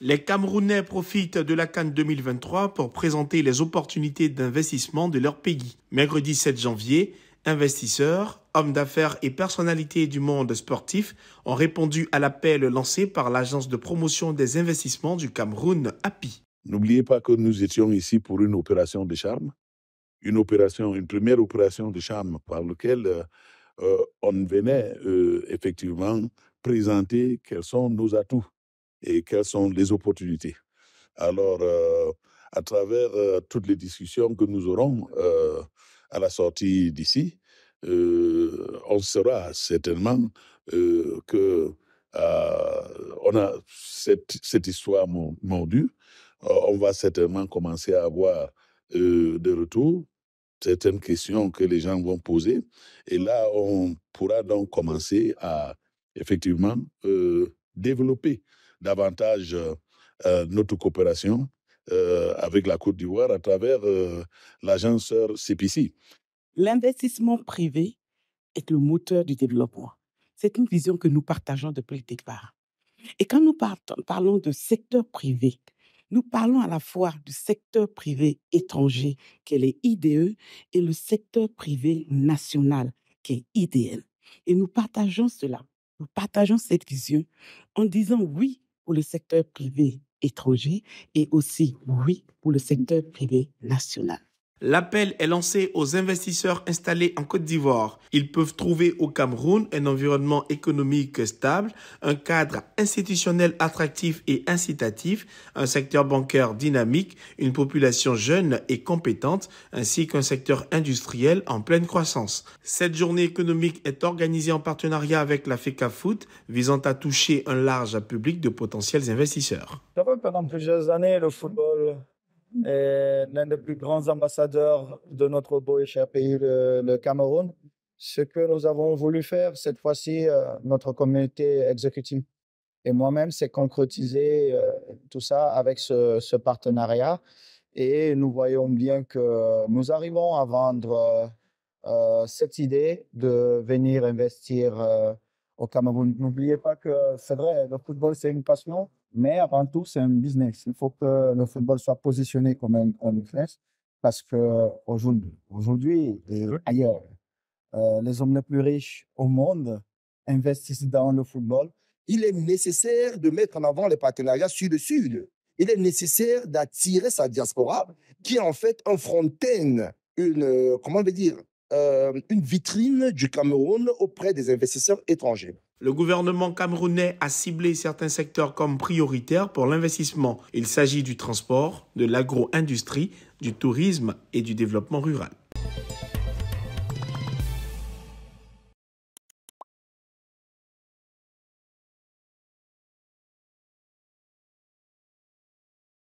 Les Camerounais profitent de la Cannes 2023 pour présenter les opportunités d'investissement de leur pays. Mercredi 7 janvier, investisseurs, hommes d'affaires et personnalités du monde sportif ont répondu à l'appel lancé par l'Agence de promotion des investissements du Cameroun, API. N'oubliez pas que nous étions ici pour une opération de charme, une opération, une première opération de charme par laquelle euh, euh, on venait euh, effectivement présenter quels sont nos atouts et quelles sont les opportunités. Alors, euh, à travers euh, toutes les discussions que nous aurons euh, à la sortie d'ici, on saura certainement que on a cette, cette histoire mordue. on va certainement commencer à avoir des retours certaines questions que les gens vont poser. Et là, on pourra donc commencer à effectivement développer davantage euh, euh, notre coopération euh, avec la Côte d'Ivoire à travers l'agence CPC. L'investissement privé est le moteur du développement. C'est une vision que nous partageons depuis le départ. Et quand nous parlons de secteur privé, nous parlons à la fois du secteur privé étranger, qui est les e, et le secteur privé national, qui est IDN. Et nous partageons cela, nous partageons cette vision en disant oui, pour le secteur privé étranger et aussi, oui, pour le secteur privé national. L'appel est lancé aux investisseurs installés en Côte d'Ivoire. Ils peuvent trouver au Cameroun un environnement économique stable, un cadre institutionnel attractif et incitatif, un secteur bancaire dynamique, une population jeune et compétente, ainsi qu'un secteur industriel en pleine croissance. Cette journée économique est organisée en partenariat avec la e Foot, visant à toucher un large public de potentiels investisseurs. pendant plusieurs années le football l'un des plus grands ambassadeurs de notre beau et cher pays, le, Cameroun. Ce que nous avons voulu faire cette fois-ci, euh, notre communauté exécutive et moi-même, c'est concrétiser euh, tout ça avec ce, partenariat. Et nous voyons bien que nous arrivons à vendre euh, cette idée de venir investir au Cameroun. N'oubliez pas que c'est vrai, le football, c'est une passion, mais avant tout, c'est un business. Il faut que le football soit positionné comme un, un business parce qu'aujourd'hui aujourd'hui ailleurs, euh, les hommes les plus riches au monde investissent dans le football. Il est nécessaire de mettre en avant les partenariats sud-sud. Il est nécessaire d'attirer sa diaspora, qui est en fait un front une, comment on veut dire, euh, une vitrine du Cameroun auprès des investisseurs étrangers. Le gouvernement camerounais a ciblé certains secteurs comme prioritaires pour l'investissement. Il s'agit du transport, de l'agro-industrie, du tourisme et du développement rural.